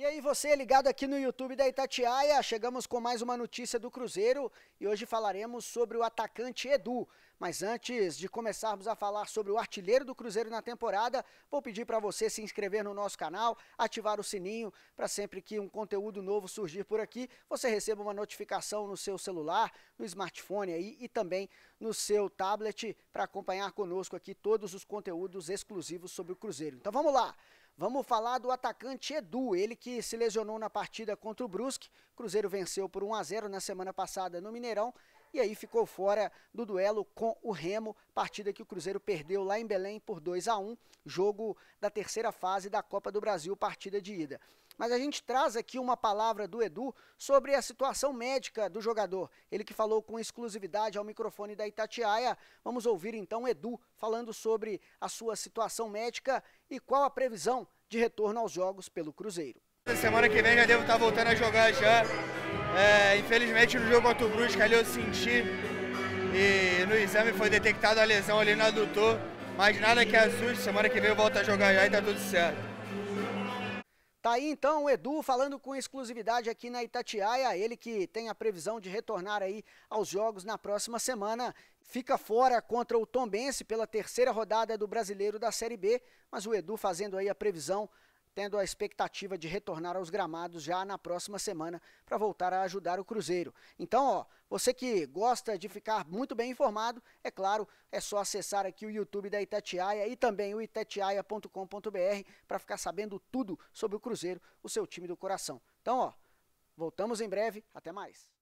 E aí você é ligado aqui no YouTube da Itatiaia, chegamos com mais uma notícia do Cruzeiro e hoje falaremos sobre o atacante Edu. Mas antes de começarmos a falar sobre o artilheiro do Cruzeiro na temporada, vou pedir para você se inscrever no nosso canal, ativar o sininho para sempre que um conteúdo novo surgir por aqui, você receba uma notificação no seu celular, no smartphone aí e também no seu tablet para acompanhar conosco aqui todos os conteúdos exclusivos sobre o Cruzeiro. Então vamos lá. Vamos falar do atacante Edu, ele que se lesionou na partida contra o Brusque. Cruzeiro venceu por 1 a 0 na semana passada no Mineirão e aí ficou fora do duelo com o Remo, partida que o Cruzeiro perdeu lá em Belém por 2 a 1, jogo da terceira fase da Copa do Brasil, partida de ida. Mas a gente traz aqui uma palavra do Edu sobre a situação médica do jogador. Ele que falou com exclusividade ao microfone da Itatiaia. Vamos ouvir então o Edu falando sobre a sua situação médica e qual a previsão de retorno aos jogos pelo Cruzeiro. Semana que vem já devo estar voltando a jogar já. É, infelizmente no jogo contra o Brusque ali eu senti e no exame foi detectada a lesão ali no adutor, mas nada que assuste, semana que vem eu volto a jogar já e tá tudo certo. Tá aí então o Edu falando com exclusividade aqui na Itatiaia, ele que tem a previsão de retornar aí aos jogos na próxima semana. Fica fora contra o Tombense pela terceira rodada do Brasileiro da Série B, mas o Edu fazendo aí a previsão tendo a expectativa de retornar aos gramados já na próxima semana para voltar a ajudar o Cruzeiro. Então, ó, você que gosta de ficar muito bem informado, é claro, é só acessar aqui o YouTube da Itatiaia e também o itatiaia.com.br para ficar sabendo tudo sobre o Cruzeiro, o seu time do coração. Então, ó, voltamos em breve, até mais.